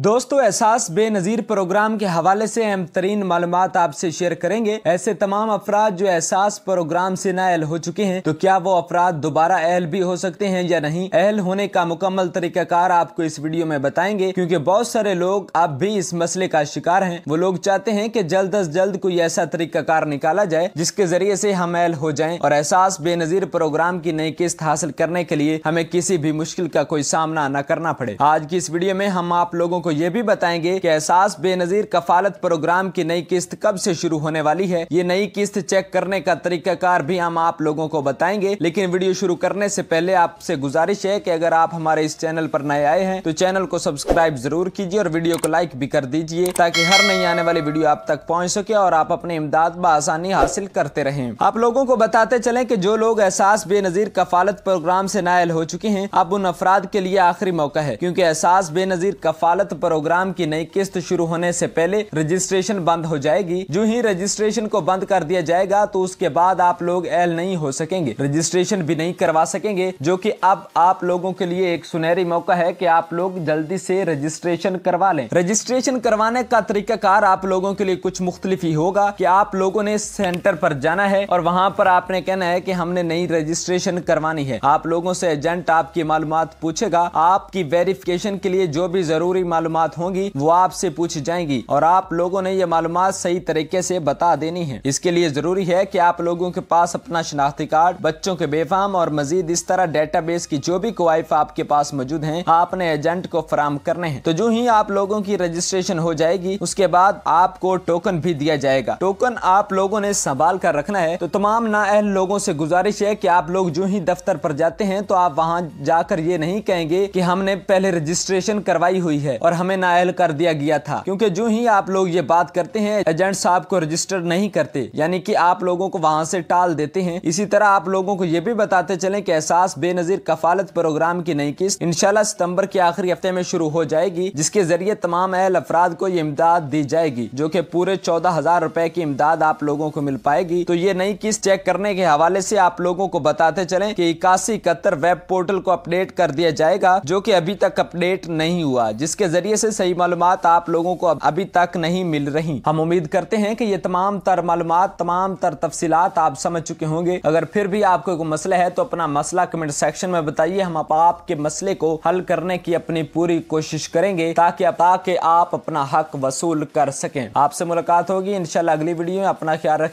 दोस्तों एहसास बेनज़ीर प्रोग्राम के हवाले से अहम तरीन मालूम आपसे शेयर करेंगे ऐसे तमाम अफराद जो एहसास प्रोग्राम से नाअहल हो चुके हैं तो क्या वो अफराद दोबारा अहल भी हो सकते हैं या नहीं अहल होने का मुकम्मल तरीकाकार आपको इस वीडियो में बताएंगे क्योंकि बहुत सारे लोग अब भी इस मसले का शिकार है वो लोग चाहते हैं की जल्द अज जल्द कोई ऐसा तरीकाकार निकाला जाए जिसके जरिए से हम अहल हो जाए और एहसास बेनज़ीर प्रोग्राम की नई किस्त हासिल करने के लिए हमें किसी भी मुश्किल का कोई सामना न करना पड़े आज की इस वीडियो में हम आप लोगों को ये भी बताएंगे कि एहसास बेनजीर कफालत प्रोग्राम की नई किस्त कब से शुरू होने वाली है ये नई किस्त चेक करने का तरीकाकार भी हम आप लोगों को बताएंगे लेकिन वीडियो शुरू करने से पहले आपसे गुजारिश है कि अगर आप हमारे इस चैनल पर नए आए हैं तो चैनल को सब्सक्राइब जरूर कीजिए और वीडियो को लाइक भी कर दीजिए ताकि हर नई आने वाली वीडियो आप तक पहुँच सके और आप अपनी इमदाद बसानी हासिल करते रहे आप लोगों को बताते चले की जो लोग एहसास बेनजीर कफालत प्रोग्राम ऐसी नायल हो चुके हैं अब उन अफराद के लिए आखिरी मौका है क्यूँकी एहसास बेनजीर कफालत प्रोग्राम की नई किस्त शुरू होने से पहले रजिस्ट्रेशन बंद हो जाएगी जो ही रजिस्ट्रेशन को बंद कर दिया जाएगा तो उसके बाद आप लोग एल नहीं हो सकेंगे रजिस्ट्रेशन भी नहीं करवा सकेंगे जो की अब आप लोगों के लिए एक सुनहरी मौका है की आप लोग जल्दी से रजिस्ट्रेशन करवा लें रजिस्ट्रेशन करवाने का तरीकाकार आप लोगों के लिए कुछ मुख्तलिफ ही होगा की आप लोगों ने सेंटर पर जाना है और वहाँ पर आपने कहना है कि हमने नई रजिस्ट्रेशन करवानी है आप लोगों से एजेंट आपकी मालूम पूछेगा आपकी वेरिफिकेशन के लिए जो भी जरूरी मालूम मालूम होंगी वो आपसे पूछी जाएंगी और आप लोगों ने ये मालूम सही तरीके से बता देनी है इसके लिए जरूरी है की आप लोगों के पास अपना शनाख्ती कार्ड बच्चों के बेफाम और मजीद इस तरह डेटा की जो भी क्वाइफ आपके पास मौजूद है आपने एजेंट को फराम करने हैं तो जो ही आप लोगों की रजिस्ट्रेशन हो जाएगी उसके बाद आपको टोकन भी दिया जाएगा टोकन आप लोगों ने संभाल कर रखना है तो तमाम अहल लोगों से गुजारिश है कि आप लोग जो ही दफ्तर पर जाते हैं तो आप वहाँ जाकर ये नहीं कहेंगे कि हमने पहले रजिस्ट्रेशन करवाई हुई है और पर हमें नायल कर दिया गया था क्योंकि जो ही आप लोग ये बात करते हैं एजेंट साहब को रजिस्टर नहीं करते यानी कि आप लोगों को वहाँ से टाल देते हैं इसी तरह आप लोगों को ये भी बताते चले की एहसास बेनजीर कफालत प्रोग्राम की नई किस्त इनशाला सितम्बर के आखिरी हफ्ते में शुरू हो जाएगी जिसके जरिए तमाम अहल अफराद को ये इमदाद दी जाएगी जो की पूरे चौदह हजार रूपए की इमदाद आप लोगों को मिल पाएगी तो ये नई किस्त चेक करने के हवाले ऐसी आप लोगों को बताते चले की इक्यासी इकहत्तर वेब पोर्टल को अपडेट कर दिया जाएगा जो की अभी तक अपडेट नहीं हुआ जिसके जरिए जरिए से सही मालूम आप लोगों को अभी तक नहीं मिल रही हम उम्मीद करते हैं कि ये तमाम तर मालूम तमाम तर तफसीत आप समझ चुके होंगे अगर फिर भी आपको कोई मसला है तो अपना मसला कमेंट सेक्शन में बताइए हम आपके मसले को हल करने की अपनी पूरी कोशिश करेंगे ताकि ताकि आप अपना हक वसूल कर सकें आपसे मुलाकात होगी इनशाला अगली वीडियो में अपना ख्याल रखें